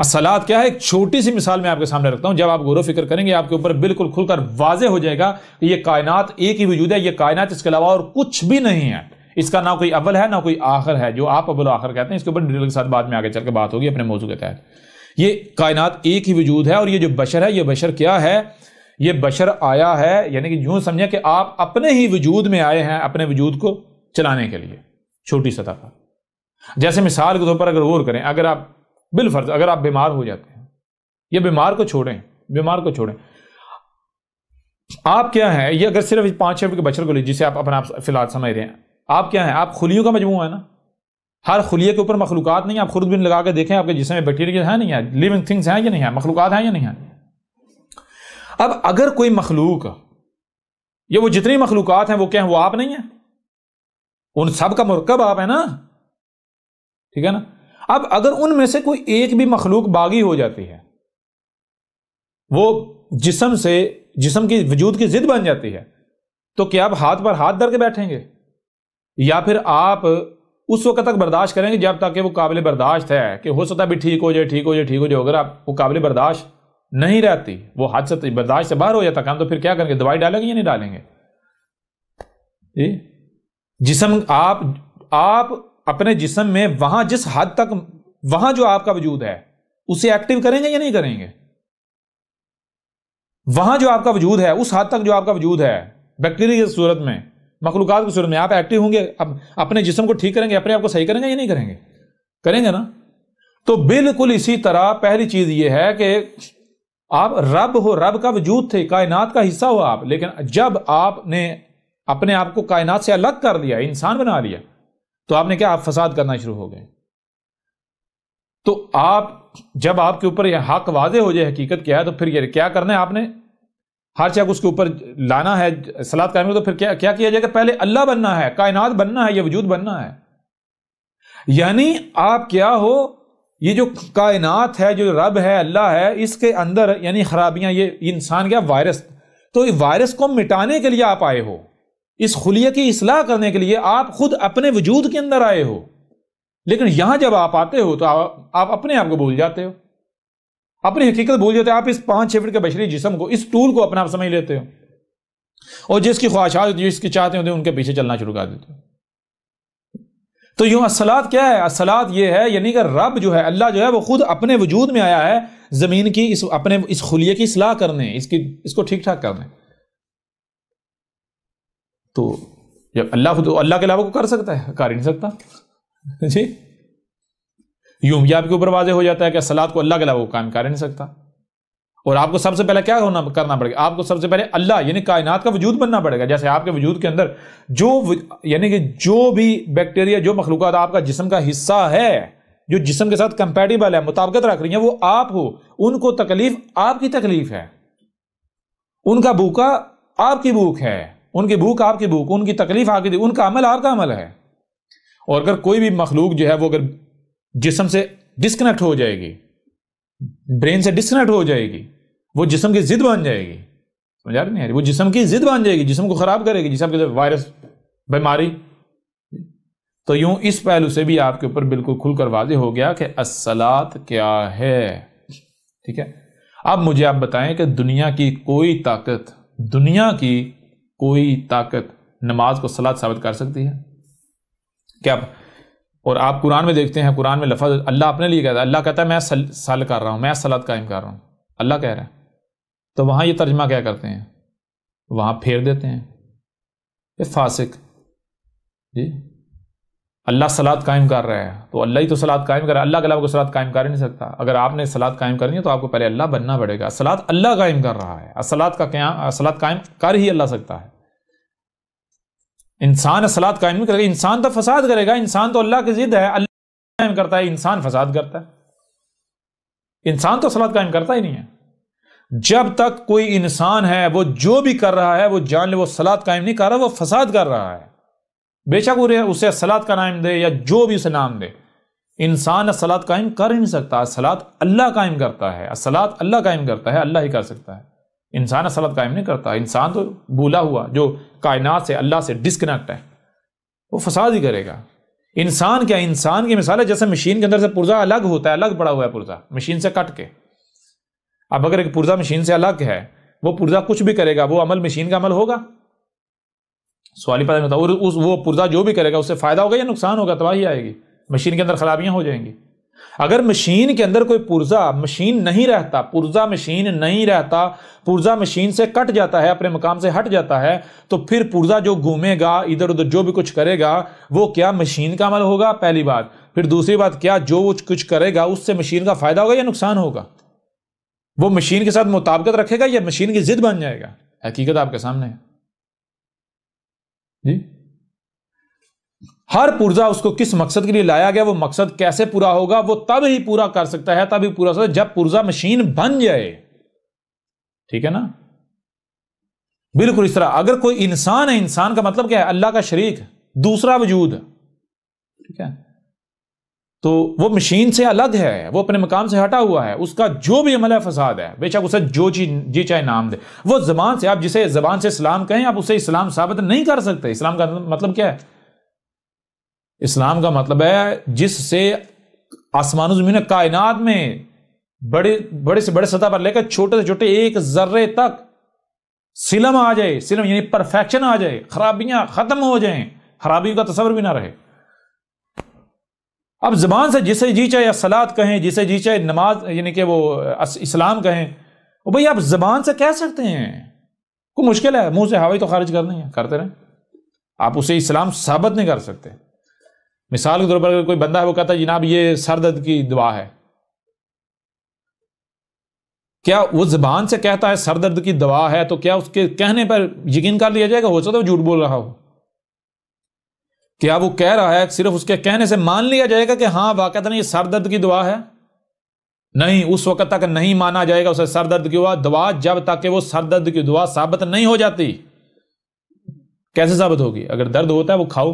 असलात क्या है एक छोटी सी मिसाल मैं आपके सामने रखता हूं जब आप गौरव फिक्र करेंगे आपके ऊपर बिल्कुल खुलकर वाजे हो जाएगा कि ये कायनात एक ही वजूद है ये कायनात इसके अलावा और कुछ भी नहीं है इसका ना कोई अव्वल है ना कोई आखिर है जो आप अव्वल आखिर कहते हैं इसके ऊपर डिटेल के साथ बाद में आगे चल के बात होगी अपने मौजू के तहत ये कायनात एक ही वजूद है और ये जो बशर है ये बशर क्या है ये बशर आया है यानी कि यूं समझें कि आप अपने ही वजूद में आए हैं अपने वजूद को चलाने के लिए छोटी सतह पर जैसे मिसाल के तौर पर अगर गौर करें अगर आप बिलफर्ज अगर आप बीमार हो जाते हैं या बीमार को छोड़ें बीमार को छोड़ें आप क्या है ये अगर सिर्फ पांच छह के बच्चों को लीजिए जिसे आप अपने आप फिलहाल समझ रहे हैं आप क्या है आप खुलियों का मजमू है ना हर खुलिये के ऊपर मखलूकत नहीं आप खुद बिन लगा के देखें आपके जिसमें बैक्टीरिया है नहीं है लिविंग थिंग्स हैं या नहीं है मखलूकत हैं या नहीं है अब अगर कोई मखलूक ये वो जितनी मखलूकत हैं वो क्या है वो आप नहीं है उन सब का मरकब आप है ना ठीक है ना अब अगर उनमें से कोई एक भी मखलूक बागी हो जाती है वो जिसम से जिसम की वजूद की जिद बन जाती है तो क्या आप हाथ पर हाथ धर के बैठेंगे या फिर आप उस वक्त तक बर्दाश्त करेंगे जब तक कि वो काबिल बर्दाश्त है कि हो सकता है भी ठीक हो जाए ठीक हो जाए ठीक हो जाए अगर आप वो काबिल बर्दाश्त नहीं रहती वो हाथ से बर्दाश्त से बाहर हो जाता काम तो फिर क्या करेंगे दवाई डालेंगे या नहीं डालेंगे जी जिसम आप आप अपने जिसम में वहां जिस हद तक वहां जो आपका वजूद है उसे एक्टिव करेंगे या नहीं करेंगे वहां जो आपका वजूद है उस हद तक जो आपका वजूद है बैक्टीरिया की सूरत में मखलूकत की सूरत में आप एक्टिव होंगे अब अपने जिसम को ठीक करेंगे अपने आप को सही करेंगे या नहीं करेंगे करेंगे ना तो बिल्कुल इसी तरह पहली चीज़ ये है कि आप रब हो रब का वजूद थे कायनात का हिस्सा हो आप लेकिन जब आपने अपने आप को कायनात से अलग कर लिया इंसान बना लिया तो आपने क्या आप फसाद करना शुरू हो गए तो आप जब आपके ऊपर यह हक वाजे हो जाए हकीकत क्या है तो फिर ये क्या करना है आपने हर शक उसके ऊपर लाना है सलाद कायम तो फिर क्या क्या किया जाएगा पहले अल्लाह बनना है कायनात बनना है या वजूद बनना है यानी आप क्या हो ये जो कायनात है जो रब है अल्लाह है इसके अंदर यानी खराबियां ये इंसान क्या वायरस तो वायरस को मिटाने के लिए आप आए हो इस खुलिया की असलाह करने के लिए आप खुद अपने वजूद के अंदर आए हो लेकिन यहां जब आप आते हो तो आप, आप अपने आप को भूल जाते हो अपनी हकीकत भूल जाते हो आप इस पांच छह फिट के बशरी जिसम को इस टूल को अपने आप समझ लेते हो और जिसकी ख्वाहिशात होती है जिसकी चाहते होते हैं उनके पीछे चलना शुरू कर देते हो तो यूं असलात क्या है असलात यह है यानी कि रब जो है अल्लाह जो है वो खुद अपने वजूद में आया है ज़मीन की इस अपने इस खुलिये की सलाह करने इसकी इसको ठीक ठाक करने तो जब अल्लाह तो अल्लाह के अलावा को कर सकता है कर ही नहीं सकता जी यूं भी आपके ऊपर वाजे हो जाता है कि सलाद को अल्लाह के अलावा को कायम कर ही नहीं सकता और आपको सबसे पहले क्या होना करना पड़ेगा आपको सबसे पहले अल्लाह यानी कायनात का वजूद बनना पड़ेगा जैसे आपके वजूद के अंदर जो यानी कि जो भी बैक्टीरिया जो मखलूक आपका जिसम का हिस्सा है जो जिसम के साथ कंपेटिबल है मुताबकत रख रही है वो आप हो उनको तकलीफ आपकी तकलीफ है उनका भूखा आपकी भूख है उनकी भूख आपकी भूख उनकी तकलीफ आपकी उनका अमल आपका अमल है और अगर कोई भी मखलूक जो है वो अगर जिसम से डिस्कनेक्ट हो जाएगी ब्रेन से डिस्कनेक्ट हो जाएगी वो जिसम की जिद बन जाएगी समझ आ रही नहीं वो जिसम की जिद बन जाएगी जिसम को ख़राब करेगी जिसम के वायरस बीमारी तो यूं इस पहलू से भी आपके ऊपर बिल्कुल खुलकर वाजे हो गया कि असलात क्या है ठीक है अब मुझे आप बताएं कि दुनिया की कोई ताकत दुनिया की कोई ताकत नमाज को सलाद साबित कर सकती है क्या और आप कुरान में देखते हैं कुरान में लफज अल्लाह अपने लिए कहता है अल्लाह कहता है मैं सल, सल कर रहा हूँ मैं सलाद कायम कर रहा हूँ अल्लाह कह रहा है तो वहाँ ये तर्जमा क्या करते हैं वहाँ फेर देते हैं ये फासिक जी अल्लाह सलाद कायम कर रहा है तो अल्लाह ही तो सलाद कायम कर रहा है अल्लाह के अलावा कोई सलाद कायम कर ही नहीं सकता अगर आपने सलाद कायम करनी है तो आपको पहले अल्लाह बनना पड़ेगा सलाद अल्लाह कायम कर रहा है असलाद का क्या असलाद कायम कर ही अल्लाह सकता है इंसान असलात कायम नहीं करेगा इंसान तो फसाद करेगा इंसान तो अल्लाह की जिद है अल्लाह कायम करता है इंसान फसाद करता है इंसान तो असलात कायम करता ही नहीं है जब तक कोई इंसान है वो जो भी कर रहा है वो जान ले वो सलाद कायम नहीं कर रहा वो फसाद कर रहा है बेशक उसे सलाद का नाम दे या जो भी उसे नाम दे इंसान असलात कायम कर ही नहीं सकता असलात अल्लाह कायम करता है असलात अल्लाह कायम करता है अल्लाह ही कर सकता है इंसान असलत कायम नहीं करता इंसान तो भूला हुआ जो कायनात से अल्लाह से डिसकनेक्ट है वो फसाद ही करेगा इंसान क्या इंसान की मिसाल है जैसे मशीन के अंदर से पुर्जा अलग होता है अलग पड़ा हुआ है पुर्जा मशीन से कट के अब अगर एक पुर्जा मशीन से अलग है वो पुर्जा कुछ भी करेगा वो अमल मशीन का अमल होगा सवाल ही पता नहीं होता और उस वो पुर्जा जो भी करेगा उससे फ़ायदा होगा या नुकसान होगा तबाही आएगी मशीन के अंदर खराबियाँ हो जाएंगी अगर मशीन के अंदर कोई पुर्जा मशीन नहीं रहता पुर्जा मशीन नहीं रहता पुर्जा मशीन से कट जाता है अपने मकाम से हट जाता है तो फिर पुर्जा जो घूमेगा इधर उधर जो भी कुछ करेगा वो क्या मशीन का अमल होगा पहली बात फिर दूसरी बात क्या जो कुछ करेगा उससे मशीन का फायदा होगा या नुकसान होगा वो मशीन के साथ मुताबकत रखेगा या मशीन की जिद बन जाएगा हकीकत आपके सामने है जी हर पुर्जा उसको किस मकसद के लिए लाया गया वो मकसद कैसे पूरा होगा वो तब ही पूरा कर सकता है तभी पूरा सकता है जब पुर्जा मशीन बन जाए ठीक है ना बिल्कुल इस तरह अगर कोई इंसान है इंसान का मतलब क्या है अल्लाह का शरीक दूसरा वजूद ठीक है तो वो मशीन से अलग है वो अपने मकाम से हटा हुआ है उसका जो भी अमल है फसाद है बेशक उसे जो जी जी चाहे नाम दे वो जबान से आप जिसे जबान से इस्लाम कहें आप उसे इस्लाम साबित नहीं कर सकते इस्लाम का मतलब क्या है इस्लाम का मतलब है जिससे आसमान ज़मीन कायनात में बड़े बड़े से बड़े सतह पर लेकर छोटे से छोटे एक जर्रे तक सिलम आ जाए सिलम यानी परफेक्शन आ जाए खराबियां ख़त्म हो जाए खराबी का तस्वर भी ना रहे अब ज़बान से जिसे जी चाहे असलात कहें जिसे जी चाहे नमाज यानी कि वो इस्लाम कहें वो भाई आप ज़बान से कह सकते हैं कोई मुश्किल है मुंह से हवाई तो खारिज करनी है करते रहें आप उसे इस्लाम साबित नहीं कर सकते मिसाल के तौर पर अगर कोई बंदा है वो कहता है जनाब ये सर दर्द की दुआ है क्या वो जबान से कहता है सर दर्द की दवा है तो क्या उसके कहने पर यकीन कर लिया जाएगा हो सकता है झूठ बोल रहा हो क्या वो कह रहा है सिर्फ उसके कहने से मान लिया जाएगा कि हाँ वाकता ये सर दर्द की दवा है नहीं उस वक्त तक नहीं माना जाएगा उसे सर दर्द की हुआ दवा जब तक कि वो सर दर्द की दवा साबित नहीं हो जाती कैसे साबित होगी अगर दर्द होता है वो खाओ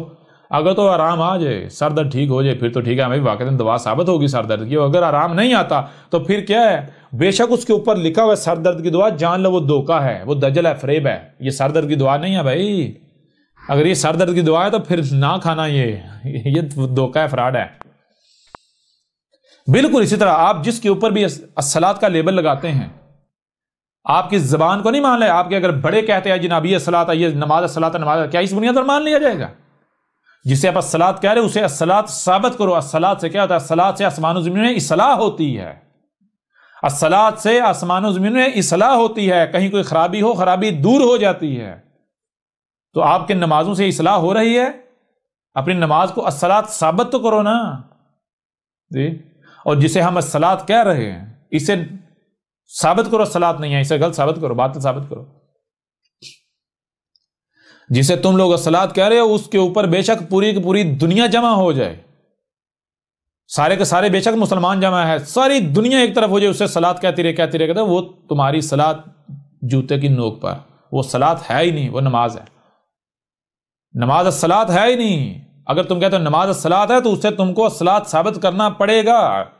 अगर तो आराम आ जाए सर दर्द ठीक हो जाए फिर तो ठीक है हमें वाकई दवा साबित होगी सर दर्द की अगर आराम नहीं आता तो फिर क्या है बेशक उसके ऊपर लिखा हुआ सर दर्द की दवा जान लो वो धोखा है वो दजल है फ्रेब है ये सर दर्द की दवा नहीं है भाई अगर ये सर दर्द की दवा है तो फिर ना खाना ये ये तो धोखा है फ्रॉड है बिल्कुल इसी तरह आप जिसके ऊपर भी असलात का लेबल लगाते हैं आपकी जबान को नहीं मान लिया आपके अगर बड़े कहते हैं जनाब ये है ये नमाज असलात नमाज क्या इस बुनियाद पर मान लिया जाएगा जिसे आप असलात कह रहे उसे असलात साबित करो असलात से क्या होता है असलात से आसमान ज़मीन में इसलाह होती है असलात से आसमान ज़मीन में इसलाह होती है कहीं कोई खराबी हो खराबी दूर हो जाती है तो आपके नमाजों से इसलाह हो रही है अपनी नमाज को असलात साबित तो करो ना जी और जिसे हम असलात कह रहे हैं इसे साबित करो असलात नहीं है इसे गलत साबित करो बात साबित करो जिसे तुम लोग असलाद कह रहे हो उसके ऊपर बेशक पूरी की पूरी दुनिया जमा हो जाए सारे के सारे बेशक मुसलमान जमा है सारी दुनिया एक तरफ हो जाए उससे सलाद कहती रहे कहती रहे कहते वो तुम्हारी सलाद जूते की नोक पर वो सलाद है ही नहीं वो नमाज है नमाज असलाद है ही नहीं अगर तुम कहते हो नमाज असलाद है तो उससे तुमको असलात साबित करना पड़ेगा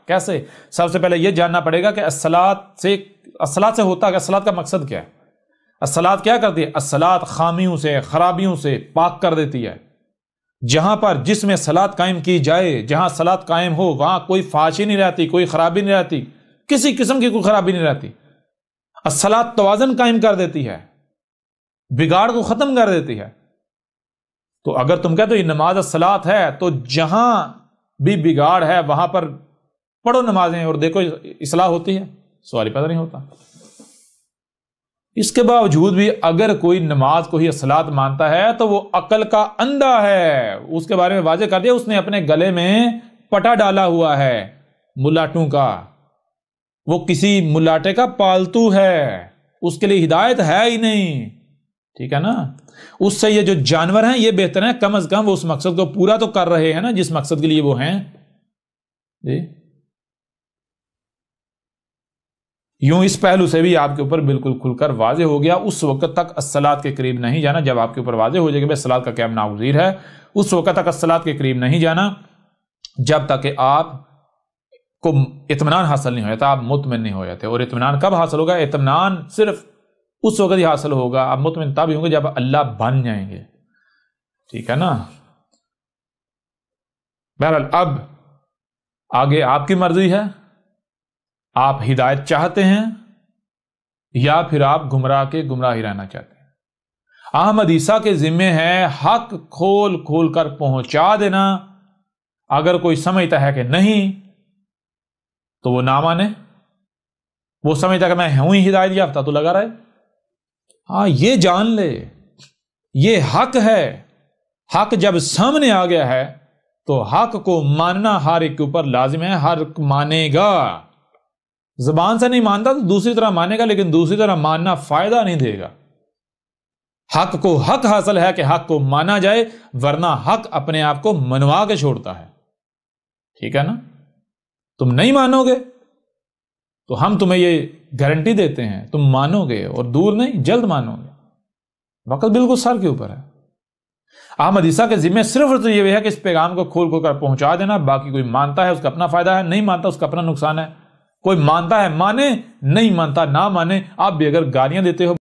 कैसे सबसे पहले यह जानना पड़ेगा कि असलात से असलात से होता है असलात का मकसद क्या है असलात क्या करती है असलात खामियों से खराबियों से पाक कर देती है जहां पर जिसमें सलाद कायम की जाए जहां सलाद कायम हो वहां कोई फाशी नहीं रहती कोई खराबी नहीं रहती किसी किस्म की कोई खराबी नहीं रहती असलात तोज़न कायम कर देती है बिगाड़ को ख़त्म कर देती है तो अगर तुम कहते हो ये नमाज असलात है तो जहां भी बिगाड़ है वहां पर पढ़ो नमाजें और देखो इसलाह होती है सवाल ही पैदा नहीं होता इसके बावजूद भी अगर कोई नमाज को ही असलात मानता है तो वो अकल का अंधा है उसके बारे में वाजे कर दिया उसने अपने गले में पटा डाला हुआ है मुलाटू का वो किसी मुलाटे का पालतू है उसके लिए हिदायत है ही नहीं ठीक है ना उससे ये जो जानवर हैं ये बेहतर हैं कम अज कम वो उस मकसद को पूरा तो कर रहे हैं ना जिस मकसद के लिए वो हैं जी यूं इस पहलू से भी आपके ऊपर बिल्कुल खुलकर वाजे हो गया उस वक्त तक असलात के करीब नहीं जाना जब आपके ऊपर वाजे हो जाएगा भाई असलात का क्या नागजीर है उस वक्त तक असलात के करीब नहीं जाना जब तक कि आप को इतमान हासिल नहीं हो जाता आप मुतमिन नहीं हो जाते और इतमान कब हासिल होगा इतमान सिर्फ उस वक्त ही हासिल होगा आप मुतमिन तब ही होंगे जब अल्लाह बन जाएंगे ठीक है ना बहरहाल अब आगे आपकी मर्जी है आप हिदायत चाहते हैं या फिर आप गुमराह के गुमराह ही रहना चाहते हैं अहमद ईसा के जिम्मे है हक खोल खोल कर पहुंचा देना अगर कोई समझता है कि नहीं तो वो ना माने वो समझता कि मैं हूं ही हिदायत याफ्ता तो लगा रहे हाँ ये जान ले ये हक है हक जब सामने आ गया है तो हक को मानना हर एक के ऊपर लाजिम है हर मानेगा जबान से नहीं मानता तो दूसरी तरह मानेगा लेकिन दूसरी तरह मानना फायदा नहीं देगा हक को हक हासिल है कि हक को माना जाए वरना हक अपने आप को मनवा के छोड़ता है ठीक है ना तुम नहीं मानोगे तो हम तुम्हें ये गारंटी देते हैं तुम मानोगे और दूर नहीं जल्द मानोगे वक्त बिल्कुल सर के ऊपर है अहमदीसा के जिम्मे सिर्फ तो यह है कि इस पैगाम को खोल खोल कर पहुंचा देना बाकी कोई मानता है उसका अपना फायदा है नहीं मानता उसका अपना नुकसान है कोई मानता है माने नहीं मानता ना माने आप भी अगर गालियां देते हो